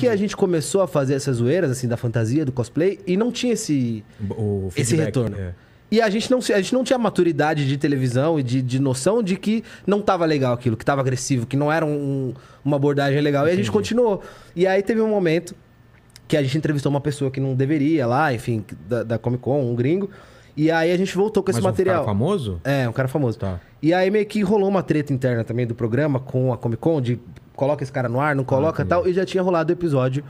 que a gente começou a fazer essas zoeiras, assim, da fantasia, do cosplay, e não tinha esse, esse retorno. É. E a gente, não, a gente não tinha maturidade de televisão e de, de noção de que não tava legal aquilo, que tava agressivo, que não era um, uma abordagem legal. Entendi. E a gente continuou. E aí teve um momento que a gente entrevistou uma pessoa que não deveria lá, enfim, da, da Comic Con, um gringo. E aí a gente voltou com Mas esse um material. Um cara famoso? É, um cara famoso. Tá. E aí meio que rolou uma treta interna também do programa com a Comic Con de coloca esse cara no ar, não ah, coloca ah, tal. E já tinha rolado o episódio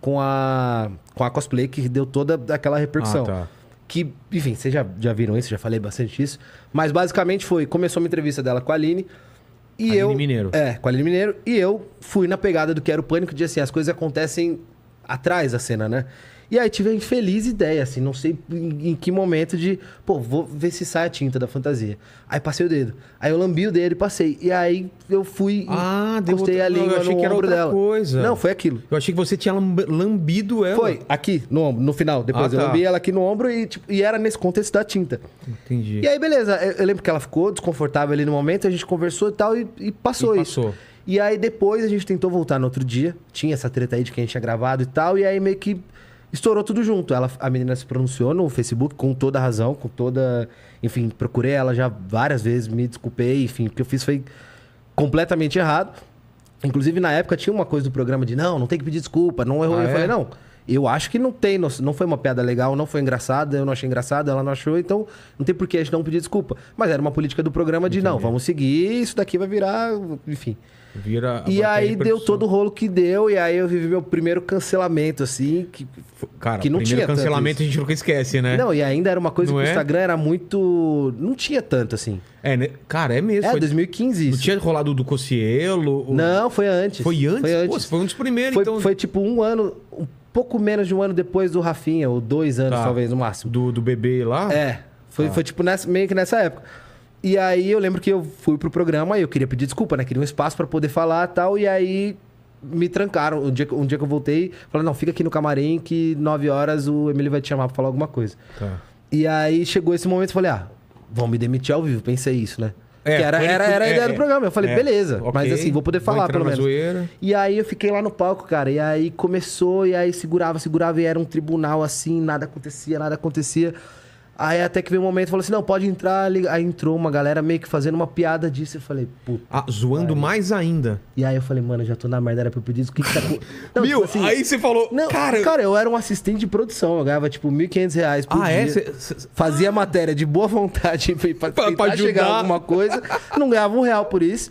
com a, com a cosplay que deu toda aquela repercussão. Ah, tá. Que, enfim, vocês já, já viram isso, já falei bastante isso. Mas basicamente foi, começou uma entrevista dela com a Aline. E Aline eu, Mineiro. É, com a Aline Mineiro. E eu fui na pegada do que era o pânico de assim, as coisas acontecem atrás a cena, né? E aí tive a infeliz ideia, assim, não sei em, em que momento de, pô, vou ver se sai a tinta da fantasia. Aí passei o dedo. Aí eu lambi o dedo e passei. E aí eu fui ah, encostei a língua não, eu achei no que era ombro dela. Coisa. Não, foi aquilo. Eu achei que você tinha lambido ela. Foi, aqui, no ombro, no final. Depois ah, eu tá. lambi ela aqui no ombro e, tipo, e era nesse contexto da tinta. Entendi. E aí, beleza. Eu, eu, lembro que ela ficou desconfortável ali no momento, a gente conversou e tal, e, e passou, e isso. Passou. E aí depois a gente tentou voltar no outro dia. Tinha essa treta aí de que a gente tinha gravado e tal. E aí meio que estourou tudo junto. Ela, a menina se pronunciou no Facebook com toda razão, com toda. Enfim, procurei ela já várias vezes, me desculpei, enfim, o que eu fiz foi completamente errado. Inclusive, na época tinha uma coisa do programa de não, não tem que pedir desculpa, não errou. Ah, eu é? falei, não. Eu acho que não tem, não foi uma piada legal, não foi engraçada, eu não achei engraçada, ela não achou, então não tem por que a gente não pedir desculpa. Mas era uma política do programa de Entendi. não, vamos seguir, isso daqui vai virar, enfim. Vira e aí deu todo o rolo que deu, e aí eu vivi meu primeiro cancelamento, assim, que, Cara, que não primeiro tinha cancelamento a gente nunca esquece, né? Não, e ainda era uma coisa não que é? o Instagram era muito... Não tinha tanto, assim. É, né? Cara, é mesmo. É, foi... 2015 isso. Não tinha rolado do Cocielo? Ou... Não, foi antes. Foi antes? Foi antes. Pô, foi um dos primeiros, foi, então... Foi tipo um ano, um pouco menos de um ano depois do Rafinha, ou dois anos, tá. talvez, no máximo. Do, do bebê lá? É. Foi, tá. foi tipo nessa, meio que nessa época. E aí eu lembro que eu fui pro programa e eu queria pedir desculpa, né? Queria um espaço para poder falar tal. E aí me trancaram. Um dia, um dia que eu voltei, falaram, não, fica aqui no camarim que nove horas o Emílio vai te chamar pra falar alguma coisa. Tá. E aí chegou esse momento e falei, ah, vão me demitir ao vivo, pensei isso, né? É, que era, era, era a ideia é, do programa. Eu falei, é. beleza, okay, mas assim, vou poder falar vou pelo menos. Zoeira. E aí eu fiquei lá no palco, cara, e aí começou, e aí segurava, segurava, e era um tribunal assim, nada acontecia, nada acontecia. Aí até que veio um momento e falou assim: não, pode entrar. Aí entrou uma galera meio que fazendo uma piada disso. Eu falei, puta. Ah, zoando cara. mais ainda. E aí eu falei, mano, já tô na merda, era pra eu pedir isso. O que que tá com. Não, tipo assim, aí você falou. Não, cara, cara, eu era um assistente de produção. Eu ganhava tipo 1.500 reais por ah, é? dia. É? Cê, Fazia matéria de boa vontade pra, pra, pra ajudar. chegar alguma coisa. não ganhava um real por isso.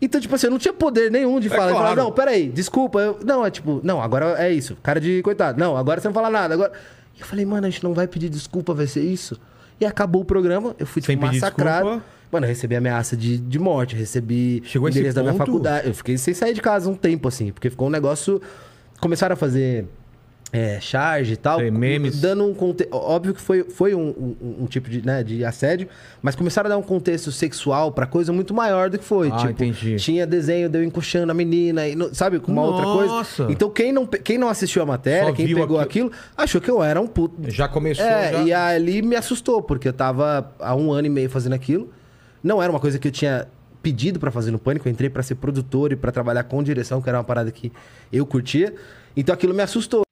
Então, tipo assim, eu não tinha poder nenhum de é falar, claro. de falar, não, peraí, desculpa. Eu... Não, é tipo, não, agora é isso. Cara de coitado. Não, agora você não fala nada. Agora... E eu falei, mano, a gente não vai pedir desculpa, vai ser isso. E acabou o programa, eu fui, tipo, massacrado. Mano, eu recebi ameaça de, de morte, recebi Chegou endereço da minha faculdade. Eu fiquei sem sair de casa um tempo, assim, porque ficou um negócio. Começaram a fazer é, charge e tal. Tem memes. Dando um contexto. Óbvio que foi, foi um, um, um tipo de, né, de assédio, mas começaram a dar um contexto sexual pra coisa muito maior do que foi. Ah, tipo, entendi. tinha desenho deu eu encoxando a menina, e, sabe, com uma Nossa. outra coisa. Então quem não, quem não assistiu a matéria, Só quem pegou aquilo... aquilo... achou que eu era um puto. Já começou. É, já... e ali me assustou, porque eu tava há um ano e meio fazendo aquilo. Não era uma coisa que eu tinha pedido para fazer no Pânico, eu entrei para ser produtor e para trabalhar com direção, que era uma parada que eu curtia. Então aquilo me assustou.